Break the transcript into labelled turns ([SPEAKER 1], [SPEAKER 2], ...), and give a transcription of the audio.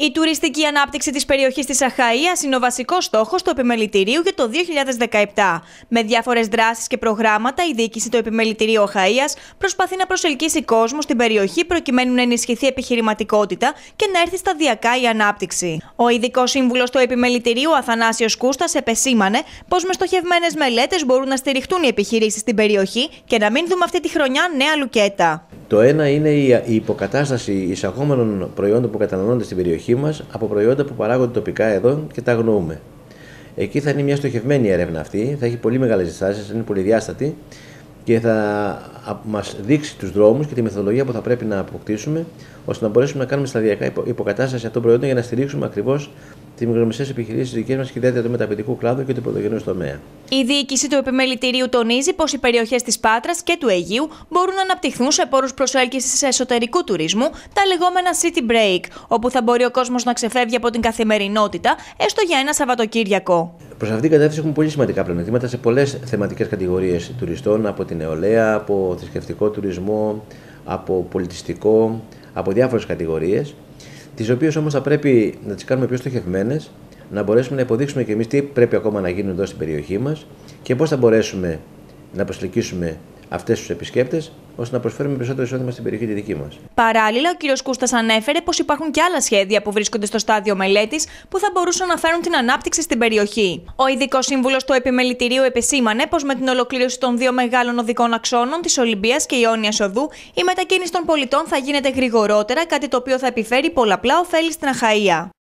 [SPEAKER 1] Η τουριστική ανάπτυξη της περιοχής της Αχαΐας είναι ο βασικός στόχος του Επιμελητηρίου για το 2017. Με διάφορες δράσεις και προγράμματα, η διοίκηση του Επιμελητηρίου Αχαΐας προσπαθεί να προσελκύσει κόσμο στην περιοχή προκειμένου να ενισχυθεί επιχειρηματικότητα και να έρθει σταδιακά η ανάπτυξη. Ο ειδικός σύμβουλος του Επιμελητηρίου, Αθανάσιος Κούστας, επεσήμανε πως με στοχευμένες μελέτες μπορούν να στηριχτούν οι επιχειρήσεις στην περιοχή και να μην δούμε αυτή τη χρονιά νέα λουκέτα.
[SPEAKER 2] Το ένα είναι η υποκατάσταση εισαγόμενων προϊόντων που καταναλώνονται στην περιοχή μας από προϊόντα που παράγονται τοπικά εδώ και τα αγνοούμε. Εκεί θα είναι μια στοχευμένη έρευνα αυτή, θα έχει πολύ μεγάλες διστάσεις, θα είναι πολυδιάστατη και θα μας δείξει τους δρόμους και τη μεθοδολογία που θα πρέπει να αποκτήσουμε ώστε να μπορέσουμε να κάνουμε σταδιακά υποκατάσταση αυτών των προϊόντων για να στηρίξουμε ακριβώς τι μικρομεσαίε επιχειρήσεις δικές μας και ιδιαίτερα του μεταπαιδικού κλάδου και του πρωτογενούς τομέα.
[SPEAKER 1] Η διοίκηση του επιμελητηρίου τονίζει πως οι περιοχές της Πάτρας και του Αιγείου μπορούν να αναπτυχθούν σε πόρους προσέλκυσης εσωτερικού τουρισμού, τα λεγόμενα city break, όπου θα μπορεί ο κόσμος να ξεφεύγει από την καθημερινότητα έστω για ένα Σαββατοκύριακο.
[SPEAKER 2] Προς αυτήν την κατεύθυνση έχουμε πολύ σημαντικά πλεονεκτήματα σε πολλές θεματικές κατηγορίες τουριστών, από την νεολαία, από θρησκευτικό τουρισμό, από πολιτιστικό, από διάφορες κατηγορίες τις οποίες όμως θα πρέπει να τις κάνουμε πιο στοχευμένες, να μπορέσουμε να υποδείξουμε και εμείς τι πρέπει ακόμα να γίνουν εδώ στην περιοχή μας και πώς θα μπορέσουμε να προσελκύσουμε αυτές τους επισκέπτες, ώστε να προσφέρουμε περισσότερο εισόδημα στην περιοχή τη δική μας.
[SPEAKER 1] Παράλληλα, ο κ. Κούστας ανέφερε πως υπάρχουν και άλλα σχέδια που βρίσκονται στο στάδιο μελέτης που θα μπορούσαν να φέρουν την ανάπτυξη στην περιοχή. Ο ειδικός σύμβουλος του Επιμελητηρίου επεσήμανε πως με την ολοκλήρωση των δύο μεγάλων οδικών αξώνων της Ολυμπίας και Ιόνιας Οδού, η μετακίνηση των πολιτών θα γίνεται γρηγορότερα, κάτι το οποίο θα επιφέρει πολλαπλά ωφέλη στην Αχαία.